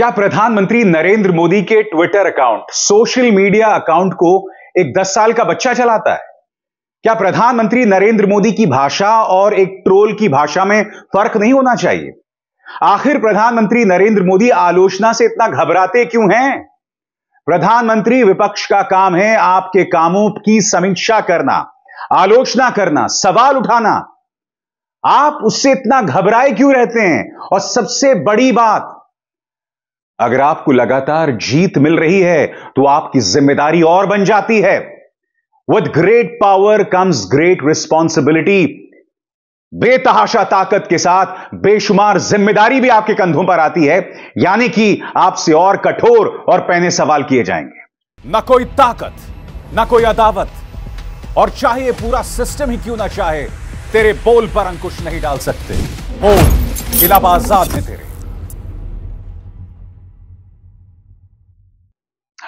क्या प्रधानमंत्री नरेंद्र मोदी के Twitter account social media account को एक 10 साल का बच्चा चलाता है क्या प्रधानमंत्री नरेंद्र मोदी की भाषा और एक ट्रोल की भाषा में फर्क नहीं होना चाहिए आखिर प्रधानमंत्री नरेंद्र मोदी आलोचना से इतना घबराते क्यों हैं प्रधानमंत्री विपक्ष का काम है आपके कामों की समीक्षा करना आलोचना करना सवाल उठाना आप उससे इतना घबराए क्यों रहते हैं और सबसे बड़ी बात अगर आपको लगातार जीत मिल रही है तो आपकी जिम्मेदारी और बन जाती है with great power comes great responsibility बेतहाशा ताकत के साथ बेशुमार जिम्मेदारी भी आपके कंधों पर आती है यानी कि आपसे और कठोर और पहने सवाल किए जाएंगे ना कोई ताकत ना कोई अदावत और चाहे पूरा सिस्टम ही क्यों ना चाहे तेरे बोल पर अंकुश नहीं डाल सकते बोल इलाहाबाद में तेरे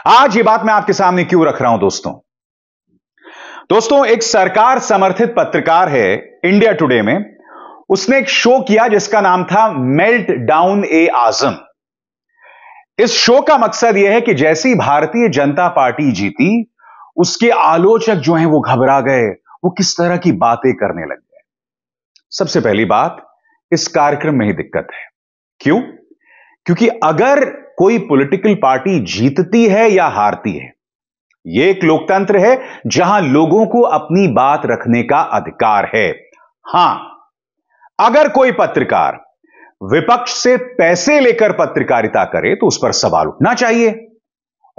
आज ये बात मैं आपके सामने क्यों रख रहा हूं दोस्तों दोस्तों एक सरकार समर्थित पत्रकार है इंडिया टुडे में उसने एक शो किया जिसका नाम था मेल्ट डाउन ए आजम इस शो का मकसद यह है कि जैसी भारतीय जनता पार्टी जीती उसके आलोचक जो हैं वो घबरा गए वो किस तरह की बातें करने लग गए सबसे पहली बात इस कार्यक्रम में ही दिक्कत है क्यों क्योंकि अगर कोई पॉलिटिकल पार्टी जीतती है या हारती है यह एक लोकतंत्र है जहां लोगों को अपनी बात रखने का अधिकार है हां अगर कोई पत्रकार विपक्ष से पैसे लेकर पत्रकारिता करे तो उस पर सवाल उठना चाहिए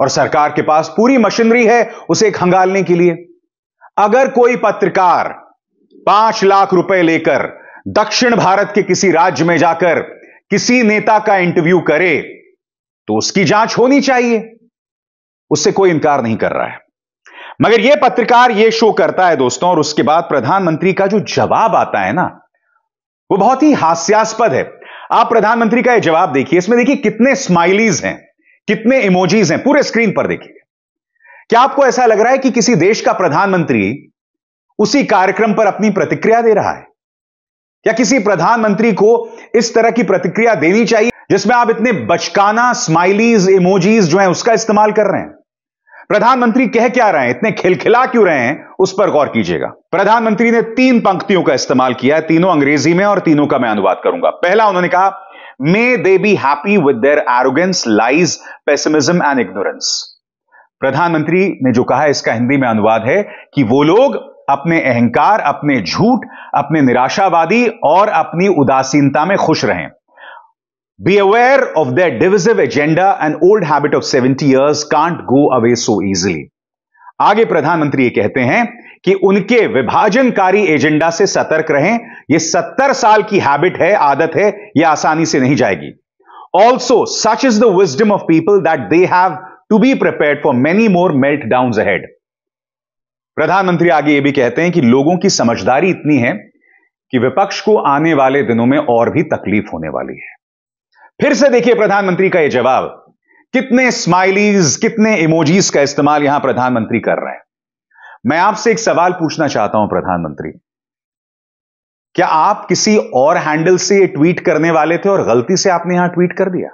और सरकार के पास पूरी मशीनरी है उसे खंगालने के लिए अगर कोई पत्रकार पांच लाख रुपए लेकर दक्षिण भारत के किसी राज्य में जाकर किसी नेता का इंटरव्यू करे तो उसकी जांच होनी चाहिए उससे कोई इनकार नहीं कर रहा है मगर यह पत्रकार यह शो करता है दोस्तों और उसके बाद प्रधानमंत्री का जो जवाब आता है ना वो बहुत ही हास्यास्पद है आप प्रधानमंत्री का यह जवाब देखिए इसमें देखिए कितने स्माइलीज हैं कितने इमोजीज हैं पूरे स्क्रीन पर देखिए क्या आपको ऐसा लग रहा है कि किसी देश का प्रधानमंत्री उसी कार्यक्रम पर अपनी प्रतिक्रिया दे रहा है या किसी प्रधानमंत्री को इस तरह की प्रतिक्रिया देनी चाहिए जिसमें आप इतने बचकाना स्माइलीज इमोजीज जो है उसका इस्तेमाल कर रहे हैं प्रधानमंत्री कह क्या रहे हैं इतने खिलखिला क्यों रहे हैं उस पर गौर कीजिएगा प्रधानमंत्री ने तीन पंक्तियों का इस्तेमाल किया है तीनों अंग्रेजी में और तीनों का मैं अनुवाद करूंगा पहला उन्होंने कहा may they be happy with their arrogance lies pessimism and ignorance प्रधानमंत्री ने जो कहा इसका हिंदी में अनुवाद है कि वो लोग अपने अहंकार अपने झूठ अपने निराशावादी और अपनी उदासीनता में खुश रहें Be aware of their divisive agenda. and old habit of 70 years can't go away so easily. आगे प्रधानमंत्री ये कहते हैं कि उनके विभाजनकारी एजेंडा से सतर्क रहें यह सत्तर साल की हैबिट है आदत है यह आसानी से नहीं जाएगी also such is the wisdom of people that they have to be prepare for many more meltdown ahead प्रधानमंत्री आगे ये भी कहते हैं कि लोगों की समझदारी इतनी है कि विपक्ष को आने वाले दिनों में और भी तकलीफ होने वाली है फिर से देखिए प्रधानमंत्री का यह जवाब कितने स्माइलीज कितने इमोजीज का इस्तेमाल यहां प्रधानमंत्री कर रहे हैं मैं आपसे एक सवाल पूछना चाहता हूं प्रधानमंत्री क्या आप किसी और हैंडल से ट्वीट करने वाले थे और गलती से आपने यहां ट्वीट कर दिया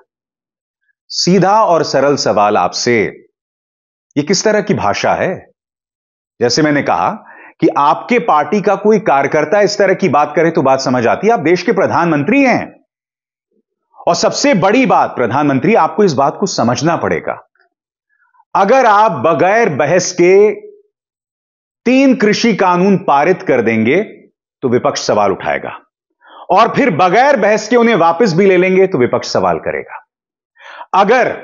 सीधा और सरल सवाल आपसे ये किस तरह की भाषा है जैसे मैंने कहा कि आपके पार्टी का कोई कार्यकर्ता इस तरह की बात करे तो बात समझ आती है आप देश के प्रधानमंत्री हैं और सबसे बड़ी बात प्रधानमंत्री आपको इस बात को समझना पड़ेगा अगर आप बगैर बहस के तीन कृषि कानून पारित कर देंगे तो विपक्ष सवाल उठाएगा और फिर बगैर बहस के उन्हें वापस भी ले लेंगे तो विपक्ष सवाल करेगा अगर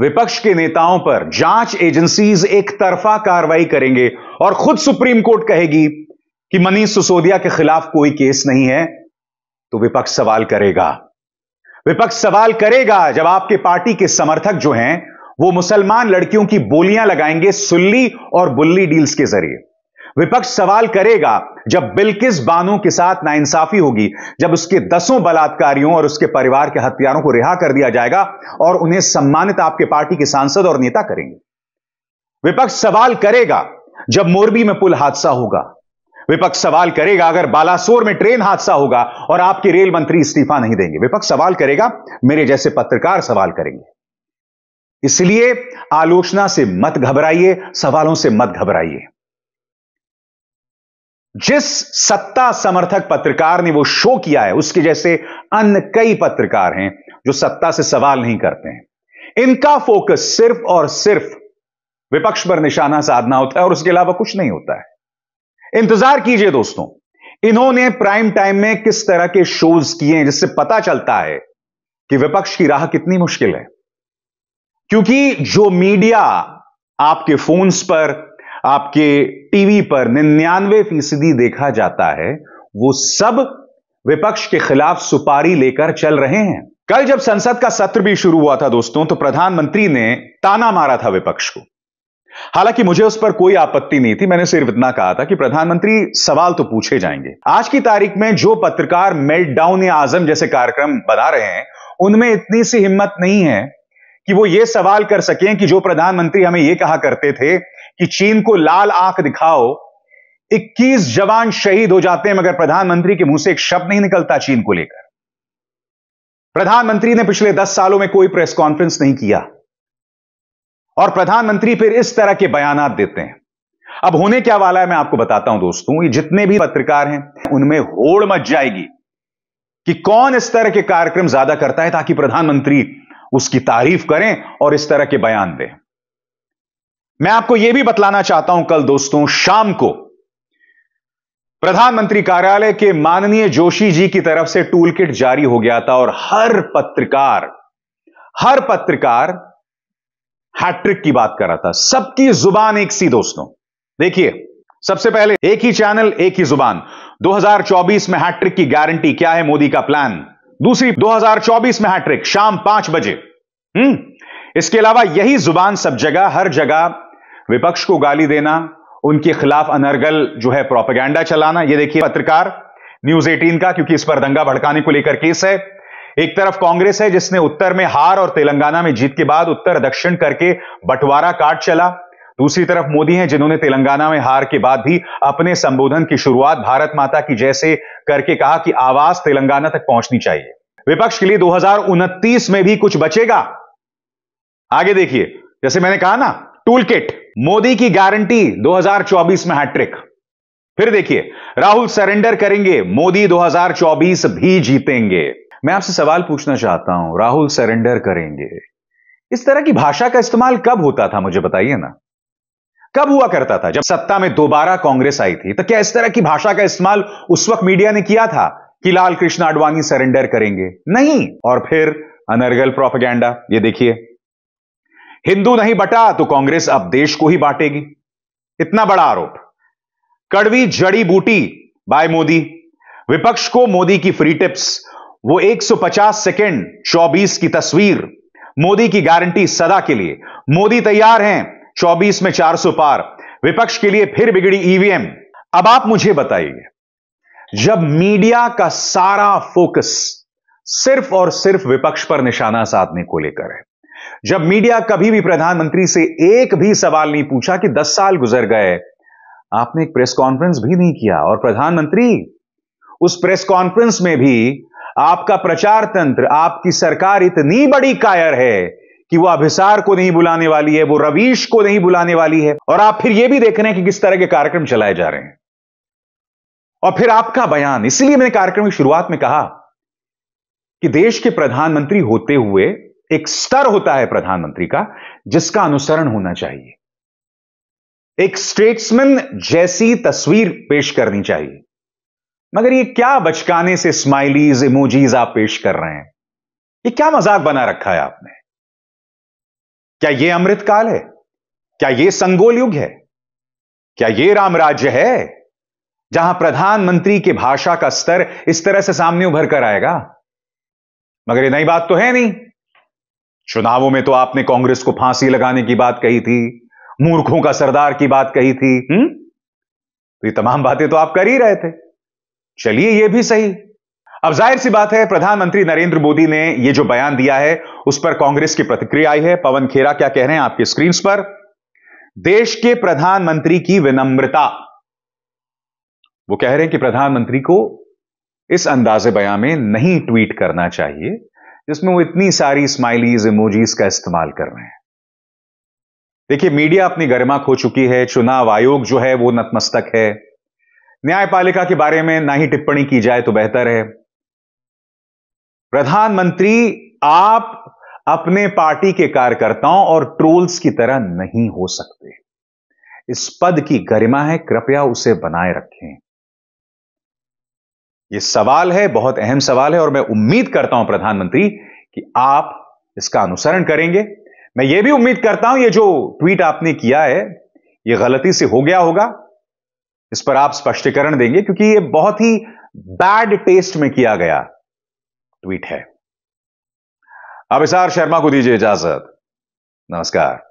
विपक्ष के नेताओं पर जांच एजेंसीज एक तरफा कार्रवाई करेंगे और खुद सुप्रीम कोर्ट कहेगी कि मनीष सिसोदिया के खिलाफ कोई केस नहीं है तो विपक्ष सवाल करेगा विपक्ष सवाल करेगा जब आपके पार्टी के समर्थक जो हैं वो मुसलमान लड़कियों की बोलियां लगाएंगे सुल्ली और बुल्ली डील्स के जरिए विपक्ष सवाल करेगा जब बिल्किस बानो के साथ नाइंसाफी होगी जब उसके दसों बलात्कारियों और उसके परिवार के हत्यारों को रिहा कर दिया जाएगा और उन्हें सम्मानित आपके पार्टी के सांसद और नेता करेंगे विपक्ष सवाल करेगा जब मोरबी में पुल हादसा होगा विपक्ष सवाल करेगा अगर बालासोर में ट्रेन हादसा होगा और आपके रेल मंत्री इस्तीफा नहीं देंगे विपक्ष सवाल करेगा मेरे जैसे पत्रकार सवाल करेंगे इसलिए आलोचना से मत घबराइए सवालों से मत घबराइए जिस सत्ता समर्थक पत्रकार ने वो शो किया है उसके जैसे अन्य कई पत्रकार हैं जो सत्ता से सवाल नहीं करते हैं इनका फोकस सिर्फ और सिर्फ विपक्ष पर निशाना साधना होता है और उसके अलावा कुछ नहीं होता है इंतजार कीजिए दोस्तों इन्होंने प्राइम टाइम में किस तरह के शोज किए हैं जिससे पता चलता है कि विपक्ष की राह कितनी मुश्किल है क्योंकि जो मीडिया आपके फोन्स पर आपके टीवी पर निन्यानवे फीसदी देखा जाता है वो सब विपक्ष के खिलाफ सुपारी लेकर चल रहे हैं कल जब संसद का सत्र भी शुरू हुआ था दोस्तों तो प्रधानमंत्री ने ताना मारा था विपक्ष को हालांकि मुझे उस पर कोई आपत्ति नहीं थी मैंने सिर्फ इतना कहा था कि प्रधानमंत्री सवाल तो पूछे जाएंगे आज की तारीख में जो पत्रकार डाउन या आजम जैसे कार्यक्रम बना रहे हैं उनमें इतनी सी हिम्मत नहीं है कि वो ये सवाल कर सकें कि जो प्रधानमंत्री हमें यह कहा करते थे कि चीन को लाल आंख दिखाओ 21 जवान शहीद हो जाते हैं मगर प्रधानमंत्री के मुंह से एक शब्द नहीं निकलता चीन को लेकर प्रधानमंत्री ने पिछले 10 सालों में कोई प्रेस कॉन्फ्रेंस नहीं किया और प्रधानमंत्री फिर इस तरह के बयान देते हैं अब होने क्या वाला है मैं आपको बताता हूं दोस्तों ये जितने भी पत्रकार हैं उनमें होड़ मच जाएगी कि कौन इस तरह के कार्यक्रम ज्यादा करता है ताकि प्रधानमंत्री उसकी तारीफ करें और इस तरह के बयान दें मैं आपको यह भी बतलाना चाहता हूं कल दोस्तों शाम को प्रधानमंत्री कार्यालय के माननीय जोशी जी की तरफ से टूल किट जारी हो गया था और हर पत्रकार हर पत्रकार हैट्रिक की बात कर रहा था सबकी जुबान एक सी दोस्तों देखिए सबसे पहले एक ही चैनल एक ही जुबान 2024 में हैट्रिक की गारंटी क्या है मोदी का प्लान दूसरी 2024 में हैट्रिक शाम पांच बजे हम्म इसके अलावा यही जुबान सब जगह हर जगह विपक्ष को गाली देना उनके खिलाफ अनर्गल जो है प्रोपेगेंडा चलाना यह देखिए पत्रकार न्यूज 18 का क्योंकि इस पर दंगा भड़काने को लेकर केस है एक तरफ कांग्रेस है जिसने उत्तर में हार और तेलंगाना में जीत के बाद उत्तर दक्षिण करके बंटवारा काट चला दूसरी तरफ मोदी हैं जिन्होंने तेलंगाना में हार के बाद भी अपने संबोधन की शुरुआत भारत माता की जैसे करके कहा कि आवाज तेलंगाना तक पहुंचनी चाहिए विपक्ष के लिए दो में भी कुछ बचेगा आगे देखिए जैसे मैंने कहा ना टूल किट मोदी की गारंटी 2024 में हैट्रिक फिर देखिए राहुल सरेंडर करेंगे मोदी 2024 भी जीतेंगे मैं आपसे सवाल पूछना चाहता हूं राहुल सरेंडर करेंगे इस तरह की भाषा का इस्तेमाल कब होता था मुझे बताइए ना कब हुआ करता था जब सत्ता में दोबारा कांग्रेस आई थी तो क्या इस तरह की भाषा का इस्तेमाल उस वक्त मीडिया ने किया था कि लाल कृष्ण आडवाणी सरेंडर करेंगे नहीं और फिर अनर्गल प्रोपेगेंडा ये देखिए हिंदू नहीं बटा तो कांग्रेस अब देश को ही बांटेगी इतना बड़ा आरोप कड़वी जड़ी बूटी बाय मोदी विपक्ष को मोदी की फ्री टिप्स वो 150 सेकेंड 24 की तस्वीर मोदी की गारंटी सदा के लिए मोदी तैयार हैं 24 में 400 पार विपक्ष के लिए फिर बिगड़ी ईवीएम अब आप मुझे बताइए जब मीडिया का सारा फोकस सिर्फ और सिर्फ विपक्ष पर निशाना साधने को लेकर है जब मीडिया कभी भी प्रधानमंत्री से एक भी सवाल नहीं पूछा कि 10 साल गुजर गए आपने एक प्रेस कॉन्फ्रेंस भी नहीं किया और प्रधानमंत्री उस प्रेस कॉन्फ्रेंस में भी आपका प्रचार तंत्र आपकी सरकार इतनी बड़ी कायर है कि वो अभिसार को नहीं बुलाने वाली है वो रवीश को नहीं बुलाने वाली है और आप फिर ये भी देख रहे हैं कि किस तरह के कार्यक्रम चलाए जा रहे हैं और फिर आपका बयान इसलिए मैंने कार्यक्रम की शुरुआत में कहा कि देश के प्रधानमंत्री होते हुए एक स्तर होता है प्रधानमंत्री का जिसका अनुसरण होना चाहिए एक स्टेट्समैन जैसी तस्वीर पेश करनी चाहिए मगर ये क्या बचकाने से स्माइलीज इमोजीज आप पेश कर रहे हैं ये क्या मजाक बना रखा है आपने क्या ये अमृतकाल है क्या ये संगोल युग है क्या ये राम राज्य है जहां प्रधानमंत्री के भाषा का स्तर इस तरह से सामने उभर कर आएगा मगर ये नई बात तो है नहीं चुनावों में तो आपने कांग्रेस को फांसी लगाने की बात कही थी मूर्खों का सरदार की बात कही थी हम्म तो ये तमाम बातें तो आप कर ही रहे थे चलिए यह भी सही अब जाहिर सी बात है प्रधानमंत्री नरेंद्र मोदी ने यह जो बयान दिया है उस पर कांग्रेस की प्रतिक्रिया आई है पवन खेरा क्या कह रहे हैं आपके स्क्रीन पर देश के प्रधानमंत्री की विनम्रता वो कह रहे हैं कि प्रधानमंत्री को इस अंदाजे बयान में नहीं ट्वीट करना चाहिए जिसमें वो इतनी सारी स्माइलीज इमोजीज का इस्तेमाल कर रहे हैं देखिए मीडिया अपनी गरिमा खो चुकी है चुनाव आयोग जो है वो नतमस्तक है न्यायपालिका के बारे में ना ही टिप्पणी की जाए तो बेहतर है प्रधानमंत्री आप अपने पार्टी के कार्यकर्ताओं और ट्रोल्स की तरह नहीं हो सकते इस पद की गरिमा है कृपया उसे बनाए रखें यह सवाल है बहुत अहम सवाल है और मैं उम्मीद करता हूं प्रधानमंत्री कि आप इसका अनुसरण करेंगे मैं यह भी उम्मीद करता हूं यह जो ट्वीट आपने किया है यह गलती से हो गया होगा इस पर आप स्पष्टीकरण देंगे क्योंकि यह बहुत ही बैड टेस्ट में किया गया ट्वीट है अब शर्मा को दीजिए इजाजत नमस्कार